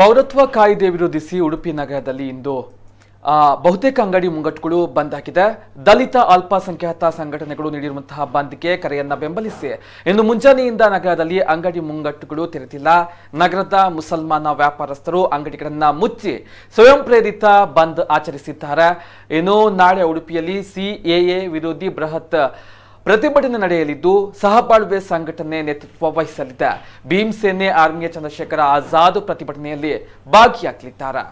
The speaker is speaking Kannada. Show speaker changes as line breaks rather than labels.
ಪೌರತ್ವ ಕಾಯ್ದೆ ವಿರೋಧಿಸಿ ಉಡುಪಿ ನಗರದಲ್ಲಿ ಇಂದು ಬಹುತೇಕ ಅಂಗಡಿ ಮುಂಗಟ್ಟುಗಳು ಬಂದ್ ಹಾಕಿದೆ ದಲಿತ ಅಲ್ಪಸಂಖ್ಯಾತ ಸಂಘಟನೆಗಳು ನೀಡಿರುವಂತಹ ಬಂದ್ಗೆ ಕರೆಯನ್ನ ಬೆಂಬಲಿಸಿ ಇನ್ನು ಮುಂಜಾನೆಯಿಂದ ನಗರದಲ್ಲಿ ಅಂಗಡಿ ಮುಂಗಟ್ಟುಗಳು ತೆರೆದಿಲ್ಲ ನಗರದ ಮುಸಲ್ಮಾನ ವ್ಯಾಪಾರಸ್ಥರು ಅಂಗಡಿಗಳನ್ನ ಮುಚ್ಚಿ ಸ್ವಯಂ ಪ್ರೇರಿತ ಬಂದ್ ಆಚರಿಸಿದ್ದಾರೆ ಇನ್ನು ನಾಳೆ ಉಡುಪಿಯಲ್ಲಿ ಸಿಎಎ ವಿರೋಧಿ ಬೃಹತ್ ಪ್ರತಿಭಟನೆ ನಡೆಯಲಿದ್ದು ಸಹಬಾಳ್ವೆ ಸಂಘಟನೆ ನೇತೃತ್ವ ವಹಿಸಲಿದೆ ಭೀಮ್ ಸೇನೆ ಆರ್ಮಿಯ ಚಂದ್ರಶೇಖರ ಆಜಾದ್ ಪ್ರತಿಭಟನೆಯಲ್ಲಿ ಭಾಗಿಯಾಗಲಿದ್ದಾರೆ